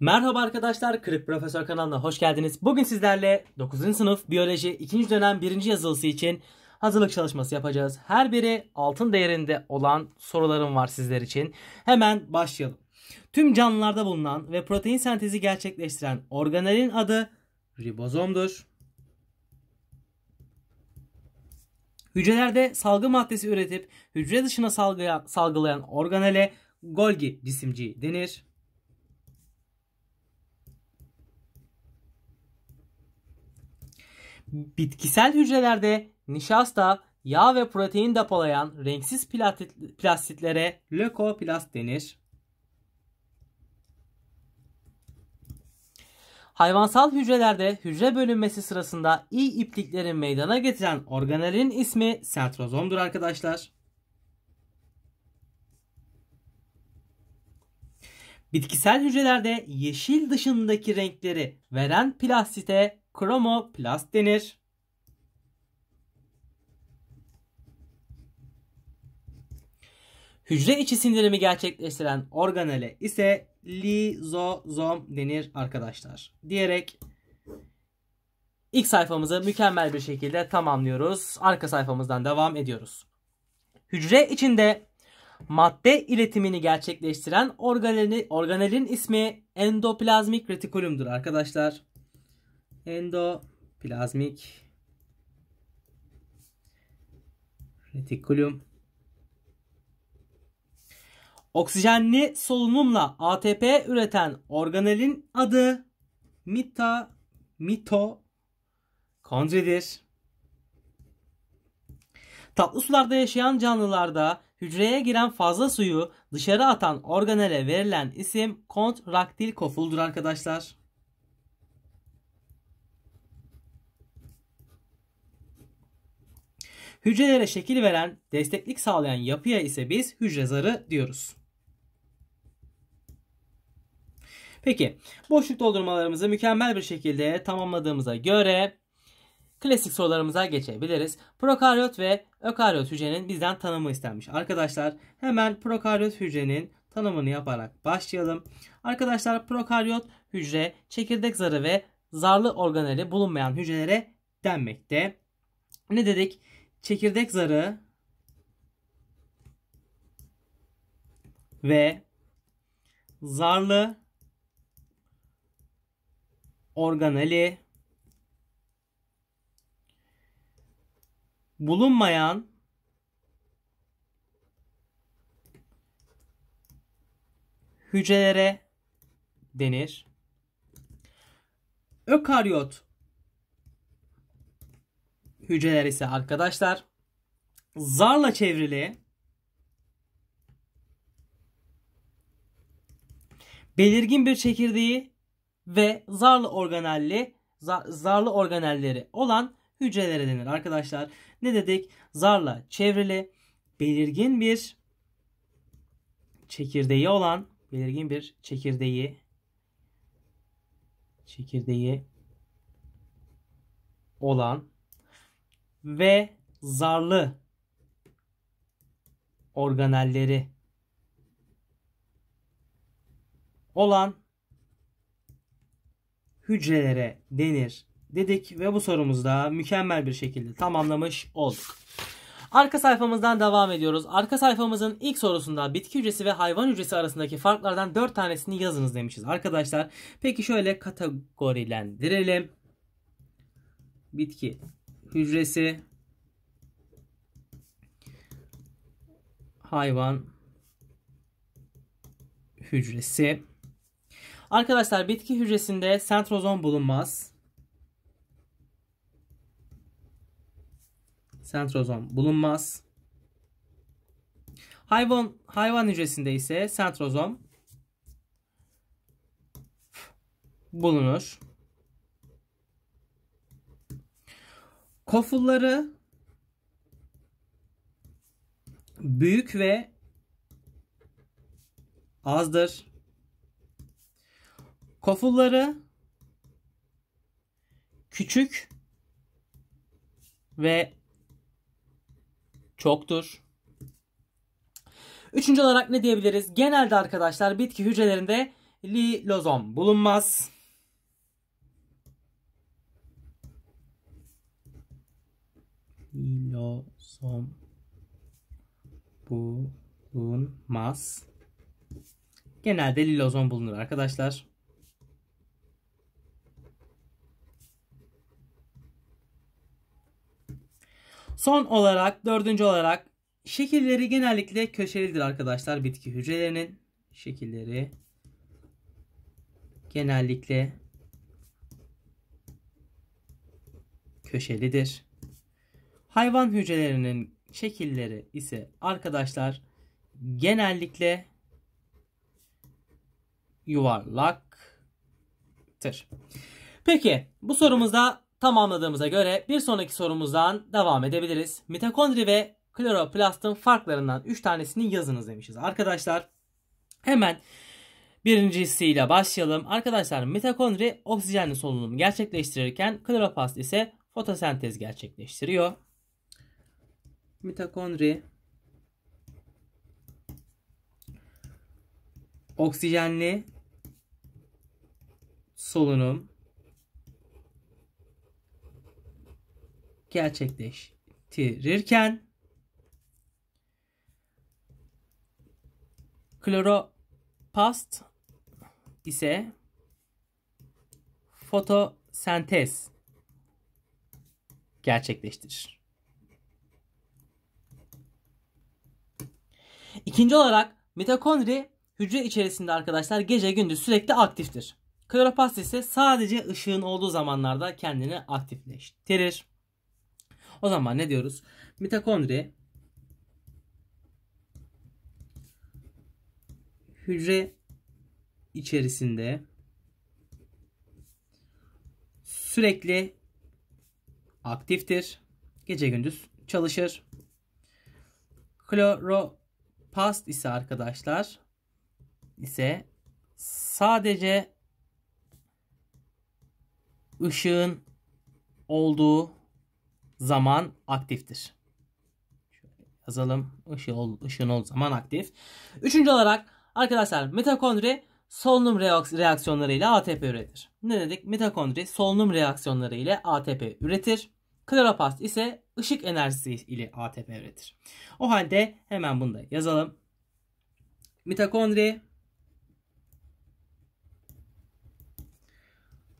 Merhaba arkadaşlar, Kırık Profesör kanalına hoş geldiniz. Bugün sizlerle 9. sınıf biyoloji 2. dönem 1. yazılısı için hazırlık çalışması yapacağız. Her biri altın değerinde olan sorularım var sizler için. Hemen başlayalım. Tüm canlılarda bulunan ve protein sentezi gerçekleştiren organelin adı ribozomdur. Hücrelerde salgı maddesi üretip hücre dışına salgıya, salgılayan organele Golgi cisimciği denir. Bitkisel hücrelerde nişasta, yağ ve protein depolayan renksiz plastitlere lökoplast denir. Hayvansal hücrelerde hücre bölünmesi sırasında iyi ipliklerin meydana getiren organelin ismi sentrozomdur arkadaşlar. Bitkisel hücrelerde yeşil dışındaki renkleri veren plastite kromoplast denir. Hücre içi sindirimi gerçekleştiren organele ise lizozom denir arkadaşlar. Diyerek ilk sayfamızı mükemmel bir şekilde tamamlıyoruz. Arka sayfamızdan devam ediyoruz. Hücre içinde madde iletimini gerçekleştiren organelin, organelin ismi endoplazmik retikulumdur arkadaşlar endoplazmik retikulum Oksijenli solunumla ATP üreten organelin adı mita mitokondridir. Tatlı sularda yaşayan canlılarda hücreye giren fazla suyu dışarı atan organele verilen isim kontraktil kofuldur arkadaşlar. Hücrelere şekil veren, desteklik sağlayan yapıya ise biz hücre zarı diyoruz. Peki boşluk doldurmalarımızı mükemmel bir şekilde tamamladığımıza göre klasik sorularımıza geçebiliriz. Prokaryot ve ökaryot hücrenin bizden tanımı istenmiş. Arkadaşlar hemen prokaryot hücrenin tanımını yaparak başlayalım. Arkadaşlar prokaryot hücre çekirdek zarı ve zarlı organeli bulunmayan hücrelere denmekte. Ne dedik? çekirdek zarı ve zarlı organeli bulunmayan hücrelere denir. Ökaryot hücreler ise arkadaşlar zarla çevrili belirgin bir çekirdeği ve zarlı organelli zarlı organelleri olan hücrelere denir arkadaşlar. Ne dedik? Zarla çevrili belirgin bir çekirdeği olan belirgin bir çekirdeği çekirdeği olan ve zarlı organelleri olan hücrelere denir dedik ve bu sorumuzda mükemmel bir şekilde tamamlamış olduk. Arka sayfamızdan devam ediyoruz. Arka sayfamızın ilk sorusunda bitki hücresi ve hayvan hücresi arasındaki farklardan 4 tanesini yazınız demişiz arkadaşlar. Peki şöyle kategorilendirelim. Bitki hücresi hayvan hücresi. Arkadaşlar bitki hücresinde sentrozom bulunmaz. Sentrozom bulunmaz. Hayvan hayvan hücresinde ise sentrozom bulunur. Kofulları büyük ve azdır. Kofulları küçük ve çoktur. Üçüncü olarak ne diyebiliriz? Genelde arkadaşlar bitki hücrelerinde lilozom bulunmaz. Filosom bulunmaz. Genelde lilozom bulunur arkadaşlar. Son olarak dördüncü olarak şekilleri genellikle köşelidir arkadaşlar bitki hücrelerinin şekilleri genellikle köşelidir. Hayvan hücrelerinin şekilleri ise arkadaşlar genellikle yuvarlaktır. Peki bu sorumuzda tamamladığımıza göre bir sonraki sorumuzdan devam edebiliriz. Mitokondri ve kloroplastın farklarından 3 tanesini yazınız demişiz. Arkadaşlar hemen birincisiyle başlayalım. Arkadaşlar mitokondri oksijenli solunum gerçekleştirirken kloroplast ise fotosentez gerçekleştiriyor mitokondri oksijenli solunum gerçekleştirirken kloroplast ise fotosentez gerçekleştirir. İkinci olarak mitokondri hücre içerisinde arkadaşlar gece gündüz sürekli aktiftir. Kloroplast ise sadece ışığın olduğu zamanlarda kendini aktifleştirir. O zaman ne diyoruz? Mitokondri hücre içerisinde sürekli aktiftir. Gece gündüz çalışır. Kloro past ise arkadaşlar ise sadece ışığın olduğu zaman aktiftir. Şöyle yazalım. Işığı ol, ışığın olduğu zaman aktif. Üçüncü olarak arkadaşlar mitokondri solunum reaksiyonları ile ATP üretir. Ne dedik? Mitokondri solunum reaksiyonları ile ATP üretir. Kloroplast ise ışık enerjisi ile ATP üretir. O halde hemen bunu da yazalım. Mitokondri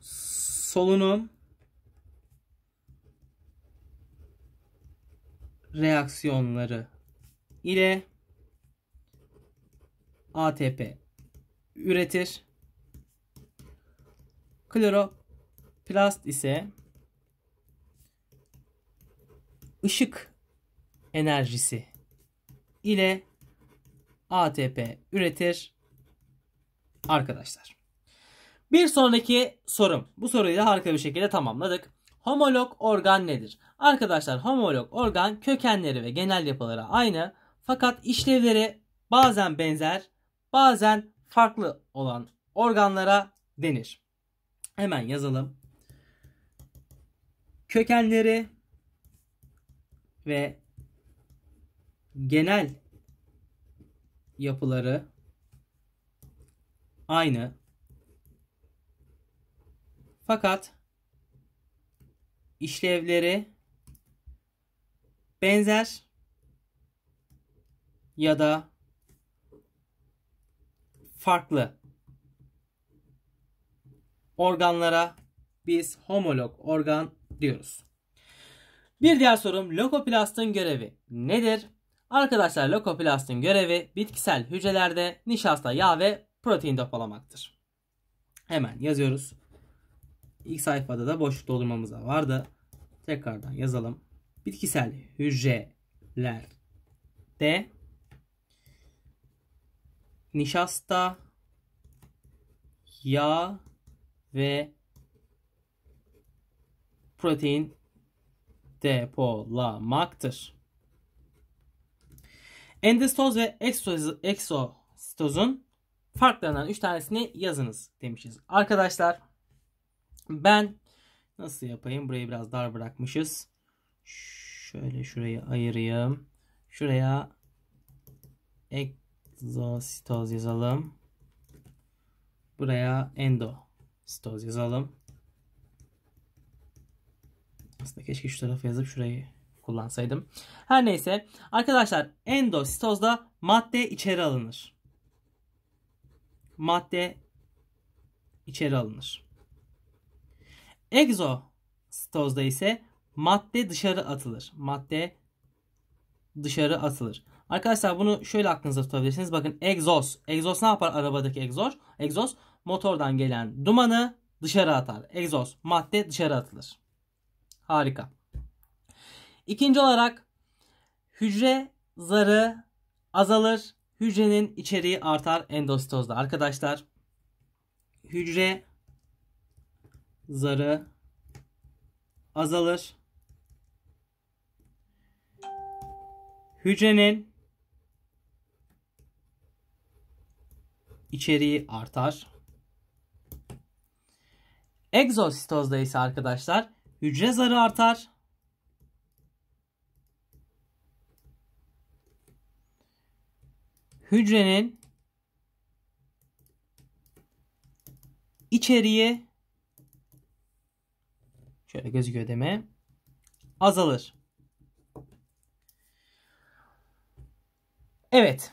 solunum reaksiyonları ile ATP üretir. Kloroplast ise ışık enerjisi ile ATP üretir arkadaşlar. Bir sonraki sorum. Bu soruyu da harika bir şekilde tamamladık. Homolog organ nedir? Arkadaşlar homolog organ kökenleri ve genel yapıları aynı fakat işlevleri bazen benzer bazen farklı olan organlara denir. Hemen yazalım. Kökenleri ve genel yapıları aynı. Fakat işlevleri benzer ya da farklı organlara biz homolog organ diyoruz. Bir diğer sorum lokoplastın görevi nedir? Arkadaşlar lokoplastın görevi bitkisel hücrelerde nişasta, yağ ve protein depolamaktır. Hemen yazıyoruz. İlk sayfada da boşluk doldurmamız da vardı. Tekrardan yazalım. Bitkisel hücrelerde nişasta, yağ ve protein depolamaktır. Endostoz ve eksoz, eksostozun farklarından 3 tanesini yazınız demişiz. Arkadaşlar ben nasıl yapayım? Burayı biraz dar bırakmışız. Şöyle şurayı ayırayım. Şuraya egzostoz yazalım. Buraya endostoz yazalım aslında. Keşke şu tarafa yazıp şurayı kullansaydım. Her neyse arkadaşlar endositozda madde içeri alınır. Madde içeri alınır. Egzositozda ise madde dışarı atılır. Madde dışarı atılır. Arkadaşlar bunu şöyle aklınızda tutabilirsiniz. Bakın egzoz. Egzoz ne yapar arabadaki egzoz? Egzoz motordan gelen dumanı dışarı atar. Egzoz madde dışarı atılır. Harika. İkinci olarak hücre zarı azalır. Hücrenin içeriği artar endositozda arkadaşlar. Hücre zarı azalır. Hücrenin içeriği artar. Egzositozda ise arkadaşlar Hücre zarı artar. Hücrenin içeriye şöyle gözüküyor deme azalır. Evet.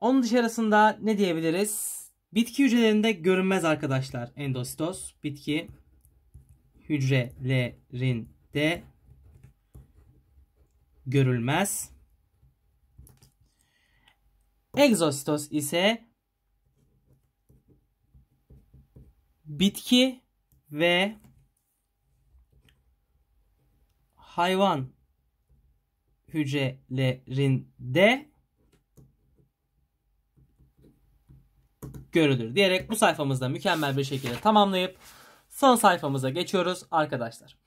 Onun dışarısında ne diyebiliriz? Bitki hücrelerinde görünmez arkadaşlar endositoz. Bitki hücrelerinde görülmez. Egzositoz ise bitki ve hayvan hücrelerinde görülür diyerek bu sayfamızda mükemmel bir şekilde tamamlayıp son sayfamıza geçiyoruz arkadaşlar.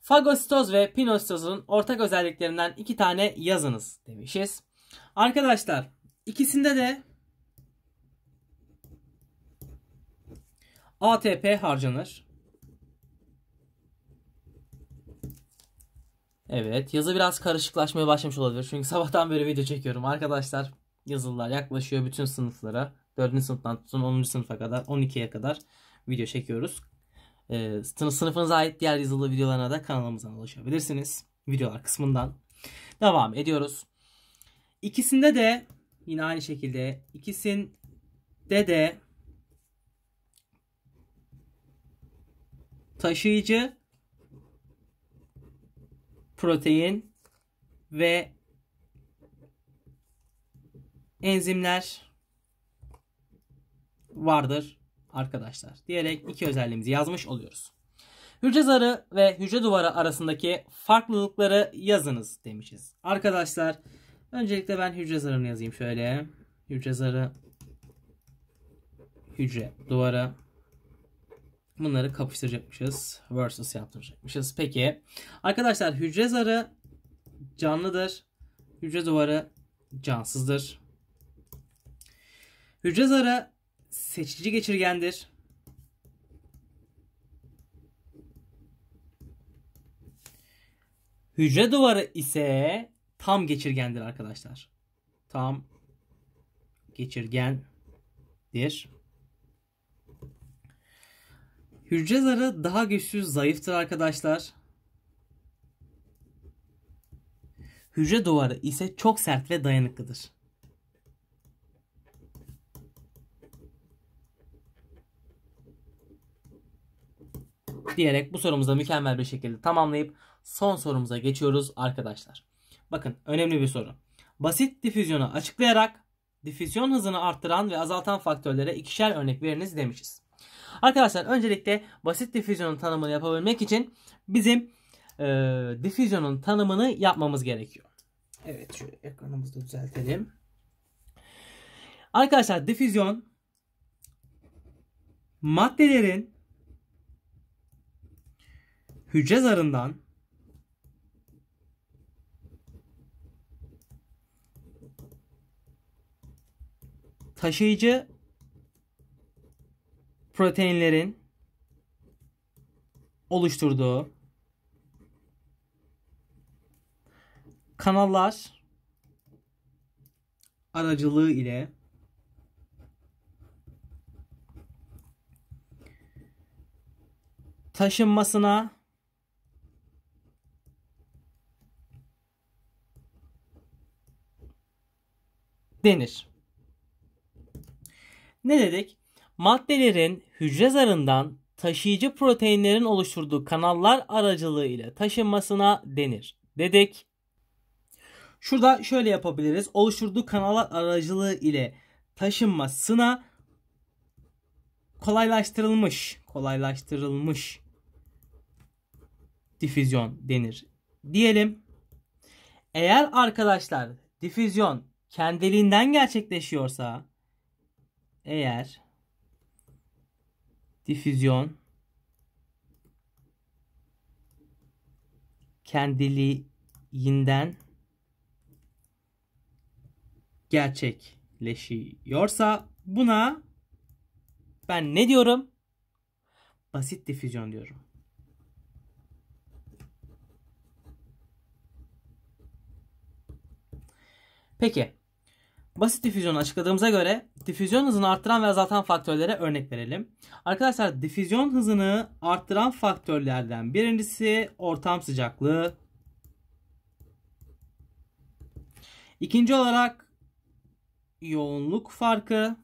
Fagositoz ve pinositozun ortak özelliklerinden iki tane yazınız demişiz. Arkadaşlar ikisinde de ATP harcanır. Evet yazı biraz karışıklaşmaya başlamış olabilir. Çünkü sabahtan beri video çekiyorum arkadaşlar. Yazılılar yaklaşıyor bütün sınıflara. 4. sınıftan tutun 10. sınıfa kadar 12'ye kadar video çekiyoruz. E, sınıfınıza ait diğer yazılı videolarına da kanalımızdan ulaşabilirsiniz. Videolar kısmından. Devam ediyoruz. İkisinde de yine aynı şekilde ikisinde de taşıyıcı protein ve enzimler vardır arkadaşlar diyerek iki özelliğimizi yazmış oluyoruz. Hücre zarı ve hücre duvarı arasındaki farklılıkları yazınız demişiz. Arkadaşlar öncelikle ben hücre zarını yazayım şöyle. Hücre zarı, hücre duvarı bunları kapıştıracakmışız. Versus yaptıracakmışız. Peki arkadaşlar hücre zarı canlıdır. Hücre duvarı cansızdır. Hücre zarı seçici geçirgendir. Hücre duvarı ise tam geçirgendir arkadaşlar. Tam geçirgendir. Hücre zarı daha güçsüz, zayıftır arkadaşlar. Hücre duvarı ise çok sert ve dayanıklıdır. diyerek bu sorumuza mükemmel bir şekilde tamamlayıp son sorumuza geçiyoruz arkadaşlar. Bakın önemli bir soru. Basit difüzyonu açıklayarak difüzyon hızını arttıran ve azaltan faktörlere ikişer örnek veriniz demişiz. Arkadaşlar öncelikle basit difüzyonun tanımını yapabilmek için bizim e, difüzyonun tanımını yapmamız gerekiyor. Evet şu ekranımızı düzeltelim. Arkadaşlar difüzyon maddelerin hücre zarından taşıyıcı proteinlerin oluşturduğu kanallar aracılığı ile taşınmasına denir. Ne dedik? Maddelerin hücre zarından taşıyıcı proteinlerin oluşturduğu kanallar aracılığı ile taşınmasına denir dedik. Şurada şöyle yapabiliriz. Oluşturduğu kanallar aracılığı ile taşınmasına kolaylaştırılmış kolaylaştırılmış difüzyon denir diyelim. Eğer arkadaşlar difüzyon kendiliğinden gerçekleşiyorsa eğer difüzyon kendiliğinden gerçekleşiyorsa buna ben ne diyorum? Basit difüzyon diyorum. Peki Basit difüzyonu açıkladığımıza göre difüzyon hızını arttıran ve azaltan faktörlere örnek verelim. Arkadaşlar difüzyon hızını arttıran faktörlerden birincisi ortam sıcaklığı. İkinci olarak yoğunluk farkı.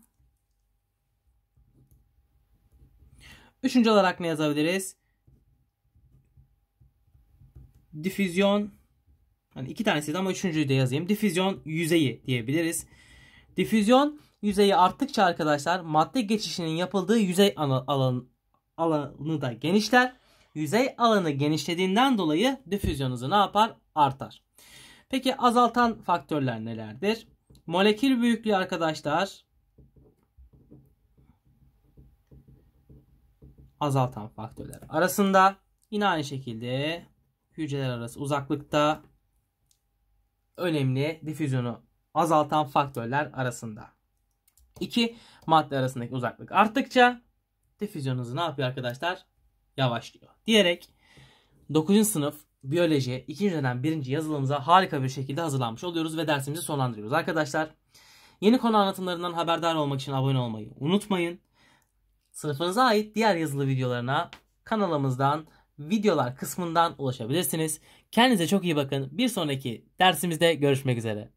Üçüncü olarak ne yazabiliriz? Difüzyon Hani iki tanesiydi ama üçüncüyü de yazayım. Difüzyon yüzeyi diyebiliriz. Difüzyon yüzeyi arttıkça arkadaşlar madde geçişinin yapıldığı yüzey alan, alanı da genişler. Yüzey alanı genişlediğinden dolayı difüzyon hızı ne yapar? Artar. Peki azaltan faktörler nelerdir? Molekül büyüklüğü arkadaşlar azaltan faktörler arasında yine aynı şekilde hücreler arası uzaklıkta önemli difüzyonu azaltan faktörler arasında. İki madde arasındaki uzaklık arttıkça difüzyon hızı ne yapıyor arkadaşlar? Yavaşlıyor. Diyerek 9. sınıf biyoloji 2. dönem 1. yazılımıza harika bir şekilde hazırlanmış oluyoruz ve dersimizi sonlandırıyoruz arkadaşlar. Yeni konu anlatımlarından haberdar olmak için abone olmayı unutmayın. Sınıfınıza ait diğer yazılı videolarına kanalımızdan videolar kısmından ulaşabilirsiniz. Kendinize çok iyi bakın. Bir sonraki dersimizde görüşmek üzere.